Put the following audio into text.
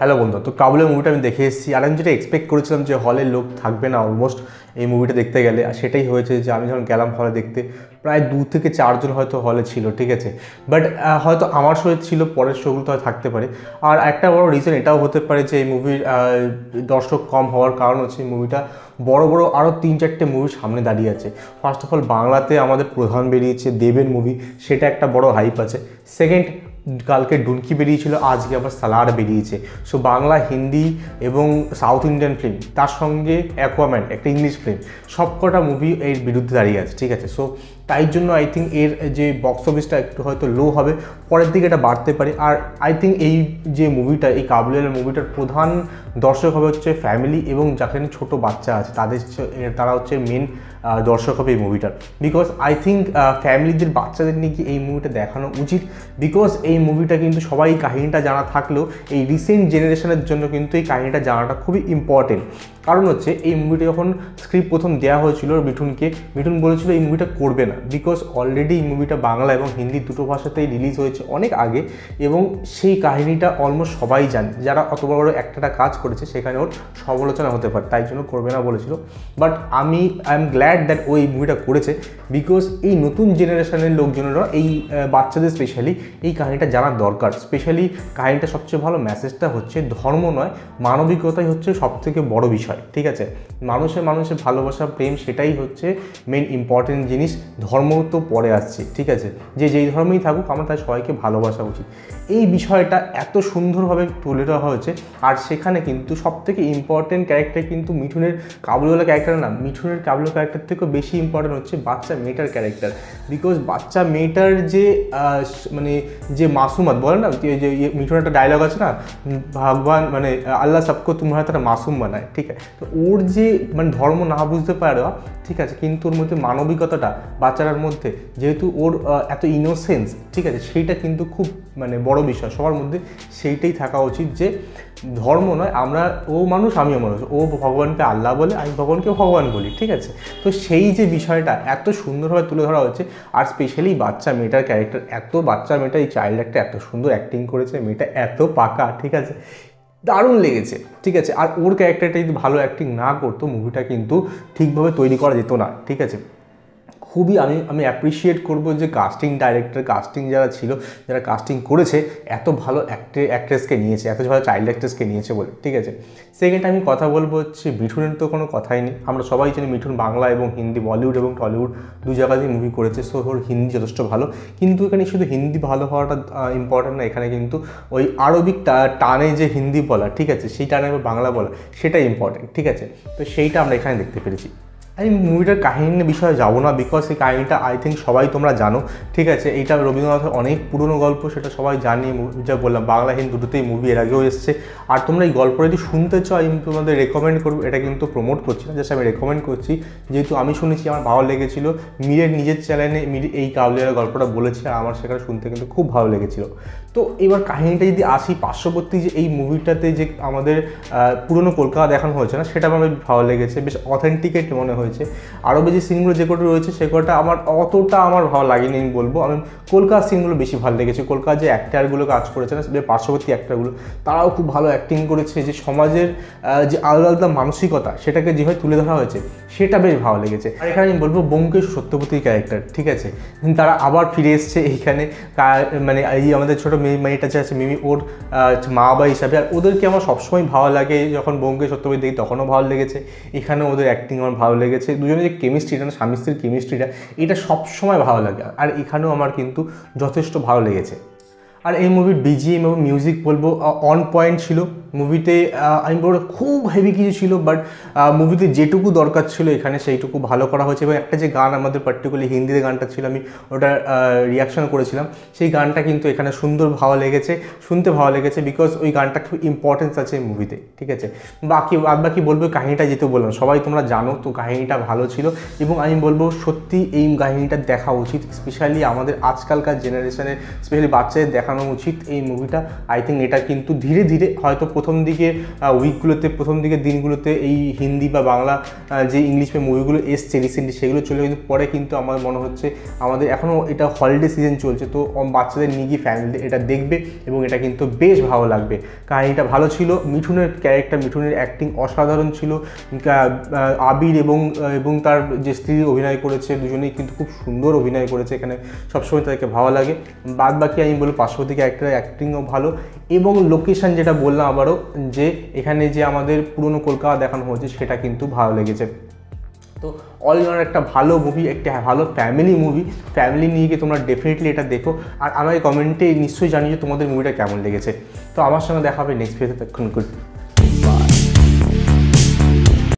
hello বন্ধু তো কাবুলের মুভিটা আমি দেখে এসেছি আর আমি যেটা এক্সপেক্ট করেছিলাম যে হলে লোক থাকবে না অলমোস্ট এই মুভিটা দেখতে গেলে আর সেটাই হয়েছে যে আমি যখন গেলাম হলে দেখতে প্রায় দু থেকে চারজন হয়তো হলে ছিল ঠিক আছে বাট হয়তো আমার শরীর ছিল পরের শোগুলো তো থাকতে পারে আর একটা বড় রিজন এটাও হতে পারে যে এই মুভির দর্শক কম হওয়ার কারণ হচ্ছে এই মুভিটা বড় বড় আরও তিন চারটে মুভি সামনে দাঁড়িয়ে আছে ফার্স্ট অফ অল বাংলাতে আমাদের প্রধান বেরিয়েছে দেবের মুভি সেটা একটা বড় হাইপ আছে সেকেন্ড কালকে ডুনকি বেরিয়েছিল আজকে আবার সালার বেরিয়েছে সো বাংলা হিন্দি এবং সাউথ ইন্ডিয়ান ফিল্ম তার সঙ্গে অ্যাকোয়াম্যান্ট একটা ইংলিশ ফিল্ম সব মুভি এর বিরুদ্ধে দাঁড়িয়ে আছে ঠিক আছে সো তাই জন্য আই থিঙ্ক এর যে বক্স অফিসটা একটু হয়তো লো হবে পরের দিকে এটা বাড়তে পারে আর আই থিঙ্ক এই যে মুভিটা এই কাবুলের মুভিটার প্রধান দর্শক হবে হচ্ছে ফ্যামিলি এবং যাকে ছোট বাচ্চা আছে তাদের তারা হচ্ছে মেন দর্শক হবে এই মুভিটার বিকজ আই থিঙ্ক ফ্যামিলিদের বাচ্চাদের নিয়ে কি এই মুভিটা দেখানো উচিত বিকজ এই মুভিটা কিন্তু সবাই কাহিনিটা জানা থাকলেও এই রিসেন্ট জেনারেশনের জন্য কিন্তু এই কাহিনিটা জানাটা খুবই ইম্পর্টেন্ট কারণ হচ্ছে এই মুভিটা যখন স্ক্রিপ্ট প্রথম দেওয়া হয়েছিল মিঠুনকে মিঠুন বলেছিল এই মুভিটা করবে না বিকজ অলরেডি এই মুভিটা বাংলা এবং হিন্দি দুটো ভাষাতেই রিলিজ হয়েছে অনেক আগে এবং সেই কাহিনিটা অলমোস্ট সবাই জানে যারা অত বড় বড় একটাটা কাজ করেছে সেখানে ওর সমালোচনা হতে পারে তাই জন্য করবে না বলেছিল বাট আমি I am glad glad that ওই মুভিটা করেছে বিকজ এই নতুন জেনারেশনের লোকজনেরা এই বাচ্চাদের স্পেশালি এই কাহিনিটা জানার দরকার স্পেশালি কাহিনিটা সবচেয়ে ভালো মেসেজটা হচ্ছে ধর্ম নয় মানবিকতাই হচ্ছে সবথেকে বড় বিষয় ঠিক আছে মানুষের মানুষের ভালোবাসা প্রেম সেটাই হচ্ছে মেন ইম্পর্টেন্ট জিনিস ধর্ম তো পরে আসছে ঠিক আছে যে যেই ধর্মেই থাকুক আমরা তার সবাইকে ভালোবাসা উচিত এই বিষয়টা এত সুন্দরভাবে তুলে দেওয়া হয়েছে আর সেখানে কিন্তু সবথেকে ইম্পর্টেন্ট ক্যারেক্টার কিন্তু মিঠুনের কাবুলওয়ালা ক্যারেক্টার না মিঠুনের কাবুল ক্যারেক্টার থেকেও বেশি ইম্পর্ট্যান্ট হচ্ছে বাচ্চা মেয়েটার ক্যারেক্টার বিকজ বাচ্চা মেয়েটার যে মানে যে মাসুমাত বলে না যে ইয়ে, মিঠুন একটা ডায়লগ আছে না ভগবান মানে আল্লাহ সবকে তোমার তারা মাসুম বানায় ঠিক আছে তো ওর যে মানে ধর্ম না বুঝতে পারা ঠিক আছে কিন্তু ওর মধ্যে মানবিকতাটা বাচ্চার মধ্যে যেহেতু ওর এত ইনোসেন্স ঠিক আছে সেইটা কিন্তু খুব মানে বড় বিষয় সবার মধ্যে সেইটাই থাকা উচিত যে ধর্ম নয় আমরা ও মানুষ আমিও মানুষ ও ভগবানকে আল্লাহ বলে আমি ভগবানকে ভগবান বলি ঠিক আছে তো সেই যে বিষয়টা এত সুন্দরভাবে তুলে ধরা হচ্ছে আর স্পেশালি বাচ্চা মেয়েটার ক্যারেক্টার এত বাচ্চা মেয়েটা এই চাইল্ড একটা এত সুন্দর অ্যাক্টিং করেছে মেয়েটা এত পাকা ঠিক আছে দারুণ লেগেছে ঠিক আছে আর ওর ক্যারেক্টারটা যদি ভালো অ্যাক্টিং না করতো মুভিটা কিন্তু ঠিকভাবে তৈরি করা যেত না ঠিক আছে খুবই আমি আমি অ্যাপ্রিসিয়েট করবো যে কাস্টিং ডাইরেক্টর কাস্টিং যারা ছিল যারা কাস্টিং করেছে এত ভালো অ্যাক্টে অ্যাক্ট্রেসকে নিয়েছে এত ভালো চাইল্ড অ্যাক্ট্রেসকে নিয়েছে বলে ঠিক আছে সেকেন্ড আমি কথা বলবো হচ্ছে মিঠুনের তো কোনো কথাই নেই আমরা সবাই জানি মিঠুন বাংলা এবং হিন্দি বলিউড এবং টলিউড দু জায়গাতেই মুভি করেছে সো ওর হিন্দি যথেষ্ট ভালো কিন্তু এখানে শুধু হিন্দি ভালো হওয়াটা ইম্পর্ট্যান্ট না এখানে কিন্তু ওই আরবিক টানে যে হিন্দি বলা ঠিক আছে সেই টানে বাংলা বলা সেটাই ইম্পর্ট্যান্ট ঠিক আছে তো সেইটা আমরা এখানে দেখতে পেরেছি আমি মুভিটার কাহিনী বিষয়ে যাবো না বিকজ এই কাহিনীটা আই থিঙ্ক সবাই তোমরা জানো ঠিক আছে এইটা রবীন্দ্রনাথের অনেক পুরনো গল্প সেটা সবাই জানি যা বললাম বাংলা হিন্দু দুটোতেই মুভি এর আগেও এসছে আর তোমরা এই গল্প যদি শুনতে চাও আমি তোমাদের রেকমেন্ড করবো এটা কিন্তু প্রমোট করছি না জাস্ট আমি রেকমেন্ড করছি যেহেতু আমি শুনেছি আমার ভালো লেগেছিলো মিরের নিজের চ্যানেলে মির এই কাউলিয়ার গল্পটা বলেছে আর আমার সেখানে শুনতে কিন্তু খুব ভালো লেগেছিলো তো এবার কাহিনিটা যদি আসি পার্শ্ববর্তী যে এই মুভিটাতে যে আমাদের পুরনো কলকাতা দেখানো হয়েছে না সেটা আমার ভালো লেগেছে বেশ অথেন্টিকেট মনে হয়েছে আরও যে সিনগুলো যে কটা রয়েছে সে কটা আমার অতটা আমার ভালো লাগেনি আমি বলবো আমি কলকাতার সিনগুলো বেশি ভালো লেগেছে কলকাতা যে অ্যাক্টারগুলো কাজ করেছে না যে পার্শ্ববর্তী অ্যাক্টারগুলো তারাও খুব ভালো অ্যাক্টিং করেছে যে সমাজের যে আলাদা আলাদা মানসিকতা সেটাকে যেভাবে তুলে ধরা হয়েছে সেটা বেশ ভালো লেগেছে আর এখানে আমি বলবো বঙ্কেশ সত্যপতির ক্যারেক্টার ঠিক আছে তারা আবার ফিরে এসছে এইখানে মানে এই আমাদের ছোটো মেয়েটা যে আছে মিমি ওর মা বা হিসাবে আর ওদেরকে আমার সবসময় ভালো লাগে যখন বঙ্গে সত্যবাদী দেখি তখনও ভালো লেগেছে এখানে ওদের অ্যাক্টিং আমার ভালো লেগেছে দুজনের যে কেমিস্ট্রিটা না স্বামী স্ত্রীর কেমিস্ট্রিটা এটা সবসময় ভালো লাগে আর এখানেও আমার কিন্তু যথেষ্ট ভালো লেগেছে আর এই মুভির বিজিএম এবং মিউজিক বলবো অন পয়েন্ট ছিল মুভিতে আমি বলবো খুব হেভি কিছু ছিল বাট মুভিতে যেটুকু দরকার ছিল এখানে সেইটুকু ভালো করা হয়েছে এবং একটা যে গান আমাদের পার্টিকুলার হিন্দিতে গানটা ছিল আমি ওটা রিয়াকশন করেছিলাম সেই গানটা কিন্তু এখানে সুন্দর ভালো লেগেছে শুনতে ভালো লেগেছে বিকজ ওই গানটা খুব ইম্পর্টেন্স আছে এই মুভিতে ঠিক আছে বাকি আর বাকি বলবো কাহিনিটা যেতে বললাম সবাই তোমরা জানো তো কাহিনিটা ভালো ছিল এবং আমি বলবো সত্যি এই কাহিনিটা দেখা উচিত স্পেশালি আমাদের আজকালকার জেনারেশনের স্পেশালি বাচ্চাদের দেখানো দেখানো উচিত এই মুভিটা আই থিঙ্ক এটা কিন্তু ধীরে ধীরে হয়তো প্রথম দিকে উইকগুলোতে প্রথম দিকে দিনগুলোতে এই হিন্দি বা বাংলা যে ইংলিশ মুভিগুলো এসছে রিসেন্টলি সেগুলো চলে কিন্তু পরে কিন্তু আমার মনে হচ্ছে আমাদের এখনও এটা হলিডে সিজন চলছে তো বাচ্চাদের নিয়ে গিয়ে ফ্যামিলি এটা দেখবে এবং এটা কিন্তু বেশ ভালো লাগবে কাহিনিটা ভালো ছিল মিঠুনের ক্যারেক্টার মিঠুনের অ্যাক্টিং অসাধারণ ছিল আবির এবং এবং তার যে স্ত্রী অভিনয় করেছে দুজনেই কিন্তু খুব সুন্দর অভিনয় করেছে এখানে সবসময় তাদেরকে ভালো লাগে বাদ বাকি আমি বলবো পাশ্ব সাম্প্রতিক অ্যাক্টার অ্যাক্টিংও ভালো এবং লোকেশান যেটা বললাম আবারও যে এখানে যে আমাদের পুরনো কলকাতা দেখানো হয়েছে সেটা কিন্তু ভালো লেগেছে তো অল ইন একটা ভালো মুভি একটা ভালো ফ্যামিলি মুভি ফ্যামিলি নিয়ে গিয়ে তোমরা ডেফিনেটলি এটা দেখো আর আমাকে কমেন্টে নিশ্চয়ই জানিয়ে তোমাদের মুভিটা কেমন লেগেছে তো আমার সঙ্গে দেখা হবে নেক্সট তখন গুড